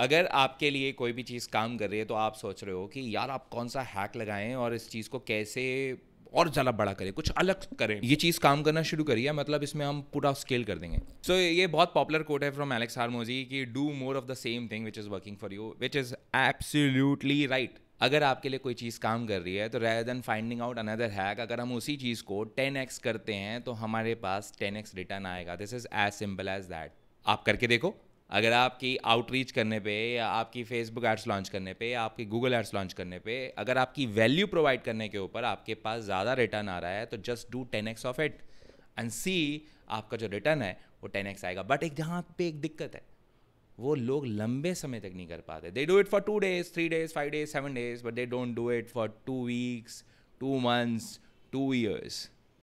अगर आपके लिए कोई भी चीज़ काम कर रही है तो आप सोच रहे हो कि यार आप कौन सा हैक लगाएं और इस चीज़ को कैसे और ज़्यादा बड़ा करें कुछ अलग करें ये चीज़ काम करना शुरू करिए मतलब इसमें हम पूरा स्केल कर देंगे सो so, ये बहुत पॉपुलर कोट है फ्रॉम एलेक्स हारमोजी कि do more of the same thing which is working for you which is absolutely right अगर आपके लिए कोई चीज़ काम कर रही है तो rather than finding out another hack अगर हम उसी चीज़ को एक्स करते हैं तो हमारे पास एक्स रिटर्न आएगा this is as simple as that आप करके देखो अगर आपकी आउटरीच करने पे या आपकी फेसबुक एड्स लॉन्च करने पे या आपकी गूगल एड्स लॉन्च करने पे अगर आपकी वैल्यू प्रोवाइड करने के ऊपर आपके पास ज़्यादा रिटर्न आ रहा है तो just do ten X of it and see आपका जो रिटर्न है वो टेन एक्स आएगा बट एक यहाँ पे एक दिक्कत है वो लोग लंबे समय तक नहीं कर पाते they do it for two days three days five days seven days but they don't do it for two weeks two months two years